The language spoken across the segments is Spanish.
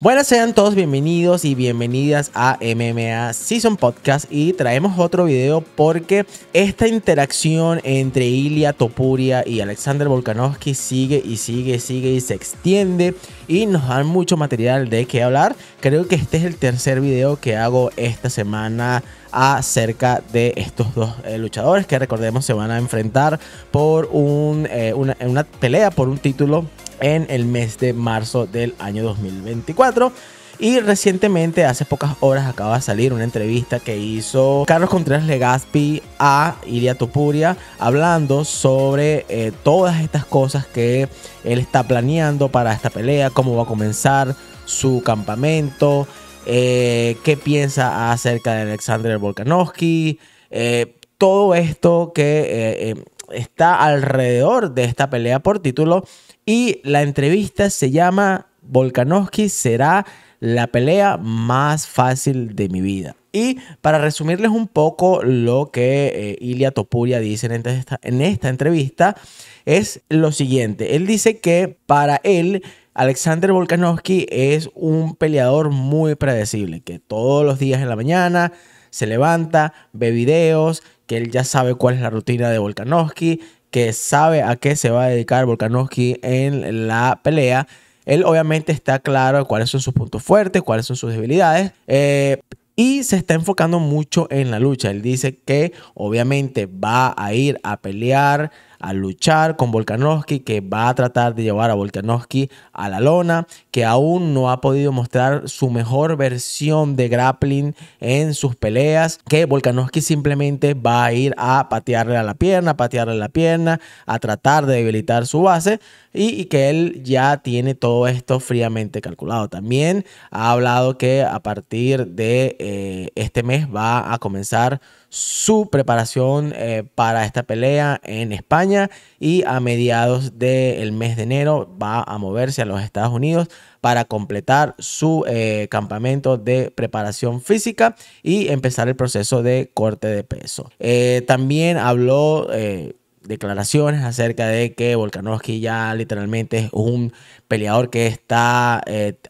Buenas, sean todos bienvenidos y bienvenidas a MMA Season Podcast y traemos otro video porque esta interacción entre Ilia Topuria y Alexander Volkanovski sigue y sigue, sigue y se extiende y nos dan mucho material de qué hablar. Creo que este es el tercer video que hago esta semana acerca de estos dos eh, luchadores que recordemos se van a enfrentar por eh, una pelea por un título en el mes de marzo del año 2024. Y recientemente, hace pocas horas, acaba de salir una entrevista que hizo Carlos Contreras Legazpi a Iria Topuria, hablando sobre eh, todas estas cosas que él está planeando para esta pelea, cómo va a comenzar su campamento, eh, qué piensa acerca de Alexander Volkanovski, eh, todo esto que está alrededor de esta pelea por título y la entrevista se llama Volkanovski será la pelea más fácil de mi vida. Y para resumirles un poco lo que eh, Ilya Ilia Topuria dice en esta, en esta entrevista, es lo siguiente. Él dice que para él Alexander Volkanovski es un peleador muy predecible, que todos los días en la mañana se levanta, ve videos, que él ya sabe cuál es la rutina de Volkanovski, que sabe a qué se va a dedicar Volkanovski en la pelea. Él obviamente está claro cuáles son sus puntos fuertes, cuáles son sus debilidades. Eh, y se está enfocando mucho en la lucha. Él dice que obviamente va a ir a pelear a luchar con Volkanovski, que va a tratar de llevar a Volkanovski a la lona, que aún no ha podido mostrar su mejor versión de grappling en sus peleas, que Volkanovski simplemente va a ir a patearle a la pierna, a patearle a la pierna, a tratar de debilitar su base y, que él ya tiene todo esto fríamente calculado. También ha hablado que a partir de eh, este mes va a comenzar su preparación eh, para esta pelea en España y a mediados del mes de enero va a moverse a los Estados Unidos para completar su eh, campamento de preparación física y empezar el proceso de corte de peso. Eh, también habló eh, declaraciones acerca de que Volkanovski ya literalmente es un peleador que está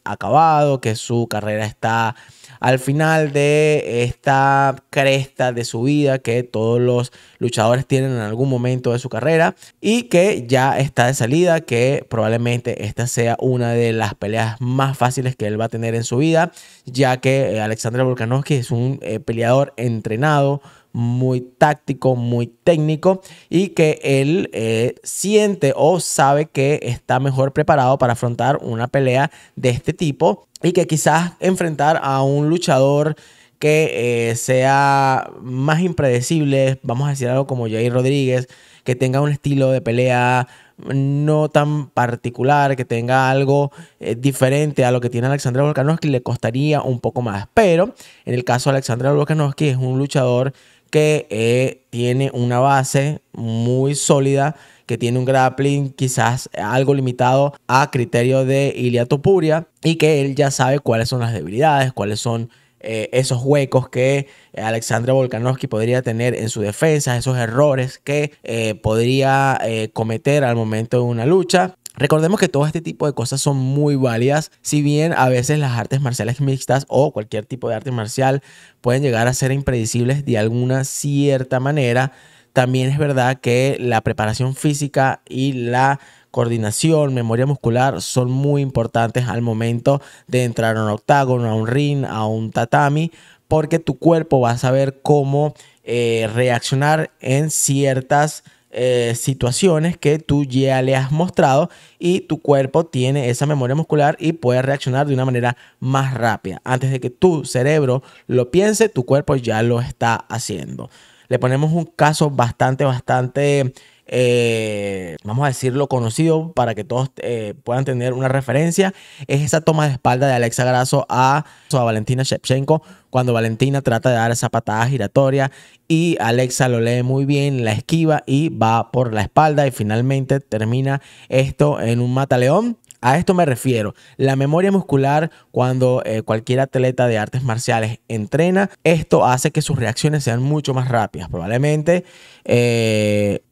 acabado, que su carrera está al final de esta cresta de su vida que todos los luchadores tienen en algún momento de su carrera y que ya está de salida, que probablemente esta sea una de las peleas más fáciles que él va a tener en su vida, ya que eh, Alexander Volkanovski es un eh, peleador entrenado, muy táctico, muy técnico y que él eh, siente o sabe que está mejor preparado para afrontar una pelea de este tipo y que quizás enfrentar a un luchador que eh, sea más impredecible, vamos a decir algo como Jair Rodríguez, que tenga un estilo de pelea no tan particular, que tenga algo eh, diferente a lo que tiene Alexandra Volkanovski, le costaría un poco más. Pero en el caso de Alexandra Volkanovski es un luchador que eh, tiene una base muy sólida que tiene un grappling quizás algo limitado a criterio de Iliatopuria Topuria y que él ya sabe cuáles son las debilidades, cuáles son eh, esos huecos que eh, Alexandra Volkanovski podría tener en su defensa, esos errores que eh, podría cometer al momento de una lucha. Recordemos que todo este tipo de cosas son muy válidas, si bien a veces las artes marciales mixtas o cualquier tipo de arte marcial pueden llegar a ser impredecibles de alguna cierta manera. También es verdad que la preparación física y la coordinación, memoria muscular son muy importantes al momento de entrar a un octágono, a un ring, a un tatami, porque tu cuerpo va a saber cómo eh, reaccionar en ciertas eh, situaciones que tú ya le has mostrado y tu cuerpo tiene esa memoria muscular y puede reaccionar de una manera más rápida. Antes de que tu cerebro lo piense, tu cuerpo ya lo está haciendo le ponemos un caso bastante, bastante, eh, vamos a decirlo, conocido para que todos eh, puedan tener una referencia. Es esa toma de espalda de Alexa Grasso a, a Valentina Shevchenko cuando Valentina trata de dar esa patada giratoria y Alexa lo lee muy bien, la esquiva y va por la espalda y finalmente termina esto en un mataleón a esto me refiero. La memoria muscular, cuando eh, cualquier atleta de artes marciales entrena, esto hace que sus reacciones sean mucho más rápidas. Probablemente eh,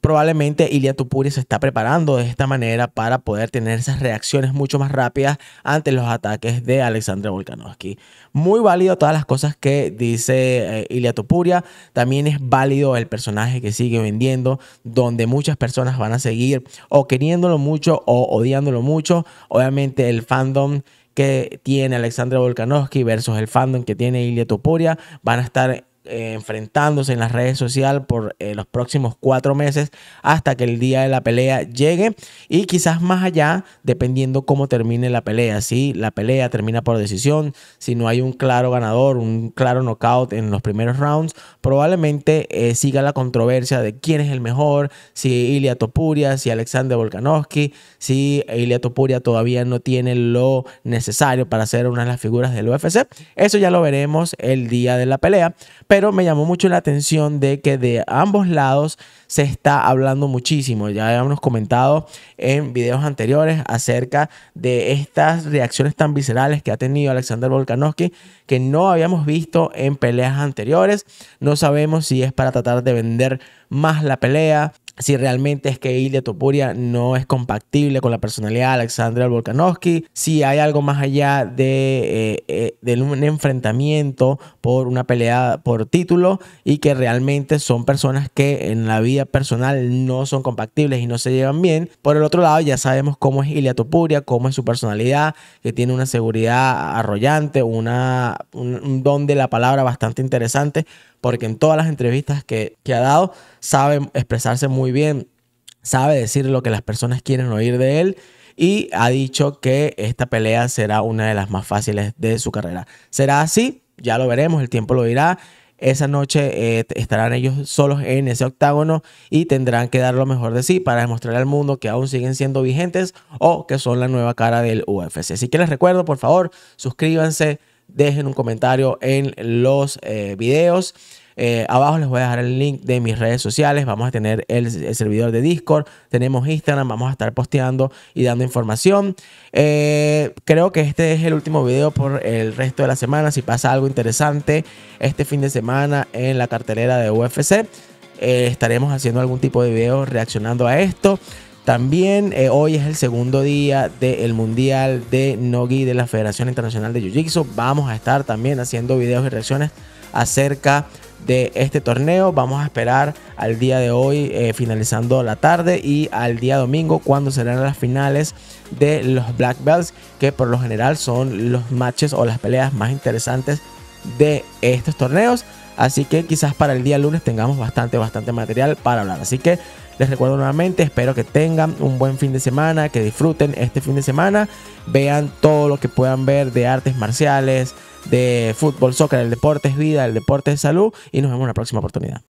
probablemente Ilya Topuria se está preparando de esta manera para poder tener esas reacciones mucho más rápidas ante los ataques de Alexandre Volkanovsky. Muy válido todas las cosas que dice eh, Ilya Ilia Tupuria. También es válido el personaje que sigue vendiendo, donde muchas personas van a seguir o queriéndolo mucho o odiándolo mucho. Obviamente el fandom que tiene Alexandre Volkanovsky versus el fandom que tiene Ilya Tupuria van a estar eh, enfrentándose en las redes sociales por eh, los próximos cuatro meses hasta que el día de la pelea llegue y quizás más allá dependiendo cómo termine la pelea. Si la pelea termina por decisión, si no hay un claro ganador, un claro knockout en los primeros rounds, probablemente eh, siga la controversia de quién es el mejor, si Ilya Topuria, si Alexander Volkanovski, si Ilya Topuria todavía no tiene lo necesario para ser una de las figuras del UFC. Eso ya lo veremos el día de la pelea. Pero me llamó mucho la atención de que de ambos lados se está hablando muchísimo. Ya habíamos comentado en videos anteriores acerca de estas reacciones tan viscerales que ha tenido Alexander Volkanovski que no habíamos visto en peleas anteriores. No sabemos si es para tratar de vender más la pelea, si realmente es que Ilya Topuria no es compatible con la personalidad de Alexander Volkanovski, si hay algo más allá de, eh, eh un enfrentamiento por una pelea por título y que realmente son personas que en la vida personal no son compatibles y no se llevan bien. Por el otro lado, ya sabemos cómo es Ilya Topuria, cómo es su personalidad, que tiene una seguridad arrollante, una, un don de la palabra bastante interesante porque en todas las entrevistas que, ha dado sabe expresarse muy bien, sabe decir lo que las personas quieren oír de él y ha dicho que esta pelea será una de las más fáciles de su carrera. ¿Será así? Ya lo veremos, el tiempo lo dirá. Esa noche eh, estarán ellos solos en ese octágono y tendrán que dar lo mejor de sí para demostrar al mundo que aún siguen siendo vigentes o que son la nueva cara del UFC. Así que les recuerdo, por favor, suscríbanse, dejen un comentario en los eh, videos. Eh, abajo les voy a dejar el link de mis redes sociales. Vamos a tener el, servidor de Discord. Tenemos Instagram. Vamos a estar posteando y dando información. Eh, creo que este es el último video por el resto de la semana. Si pasa algo interesante este fin de semana en la cartelera de UFC, estaremos haciendo algún tipo de video reaccionando a esto. También eh, hoy es el segundo día del Mundial de Nogi de la Federación Internacional de Jiu-Jitsu. Vamos a estar también haciendo videos y reacciones acerca de este torneo. Vamos a esperar al día de hoy, eh, finalizando la tarde, y al día domingo, cuando serán las finales de los Black Belts, que por lo general son los matches o las peleas más interesantes de estos torneos. Así que quizás para el día lunes tengamos bastante, bastante material para hablar. Así que les recuerdo nuevamente, espero que tengan un buen fin de semana, que disfruten este fin de semana, vean todo lo que puedan ver de artes marciales, de fútbol, soccer, el deporte es vida, el deporte es salud y nos vemos en la próxima oportunidad.